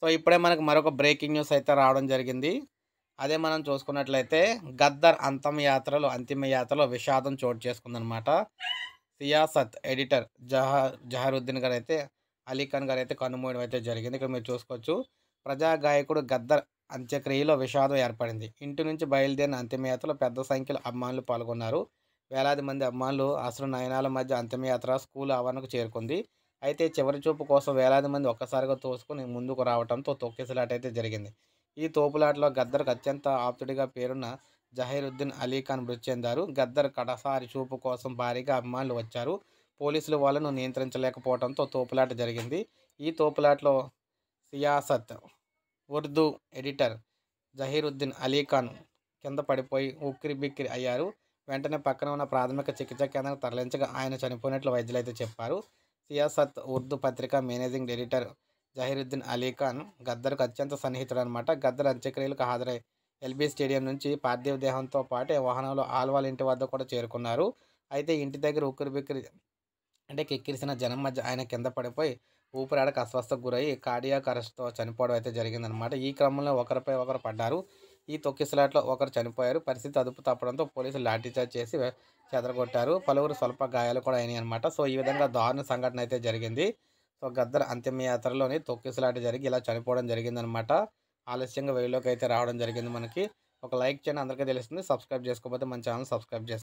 so ఇప్పుడే మనకు మరొక బ్రేకింగ్ న్యూస్ అయితే రావడం జరిగింది అదే మనం చూసుకున్నట్లయితే గద్దర్ అంతం యాత్రలో అంతిమ యాత్రలో విషాదం చోటు చేసుకుందనమాట సియాసత్ ఎడిటర్ జహా జహరుద్దీన్ గారు అయితే అలీఖాన్ గారు అయితే కనుమూయడం అయితే జరిగింది ఇక్కడ మీరు చూసుకోవచ్చు ప్రజా గాయకుడు గద్దర్ అంత్యక్రియలో విషాదం ఏర్పడింది ఇంటి నుంచి బయలుదేరిన అంతిమయాత్రలో పెద్ద సంఖ్యలో అభిమానులు పాల్గొన్నారు వేలాది మంది అభిమానులు అసలు నయనాల మధ్య అంతిమయాత్ర స్కూల్ ఆవరణకు చేరుకుంది అయితే చివరి చూపు కోసం వేలాది మంది ఒక్కసారిగా తోసుకుని ముందుకు రావడంతో తొక్కిసలాట అయితే జరిగింది ఈ తోపులాటలో గద్దర్కు అత్యంత ఆప్తుడిగా పేరున్న జహీరుద్దీన్ అలీ ఖాన్ మృతి చెందారు గద్దర్ కడసారి చూపు కోసం భారీగా అభిమానులు వచ్చారు పోలీసులు వాళ్ళను నియంత్రించలేకపోవడంతో తోపులాట జరిగింది ఈ తోపులాటలో సియాసత్ ఉర్దూ ఎడిటర్ జహీరుద్దీన్ అలీఖాన్ కింద పడిపోయి ఉక్కిరి బిక్కిరి అయ్యారు వెంటనే పక్కన ఉన్న ప్రాథమిక చికిత్స కేంద్రం తరలించగా ఆయన చనిపోయినట్లు వైద్యులైతే చెప్పారు సియాసత్ ఉర్దూ పత్రిక మేనేజింగ్ ఎడిటర్ జహీరుద్దీన్ అలీ ఖాన్ గద్దర్కు అత్యంత సన్నిహితుడు అనమాట గద్దర్ అంత్యక్రియలకు హాజరై ఎల్బీ స్టేడియం నుంచి పార్థివ దేహంతో పాటే వాహనంలో ఆల్వాల్ ఇంటి వద్ద కూడా చేరుకున్నారు అయితే ఇంటి దగ్గర బిక్కిరి అంటే కిక్కిరిసిన జనం మధ్య ఆయన కింద పడిపోయి ఊపిరాడకు అస్వస్థకు గురయ్యి కార్డియాక్ అరెస్ట్తో చనిపోవడం అయితే జరిగిందనమాట ఈ క్రమంలో ఒకరిపై ఒకరు పడ్డారు ఈ తొక్కిసలాట్లో ఒకరు చనిపోయారు పరిస్థితి అదుపు తప్పడంతో పోలీసులు లాఠీచార్జ్ చేసి చెదరగొట్టారు పలువురు స్వల్ప గాయాలు కూడా అయినాయి అనమాట సో ఈ విధంగా దారుణ సంఘటన అయితే జరిగింది సో గద్దర్ అంతిమయాత్రలోని స్లాట్ జరిగి ఇలా చనిపోవడం జరిగిందనమాట ఆలస్యంగా వెయ్యిలోకి అయితే రావడం జరిగింది మనకి ఒక లైక్ చేయండి అందరికీ తెలుస్తుంది సబ్స్క్రైబ్ చేసుకోకపోతే మన ఛానల్ సబ్స్క్రైబ్ చేసుకోండి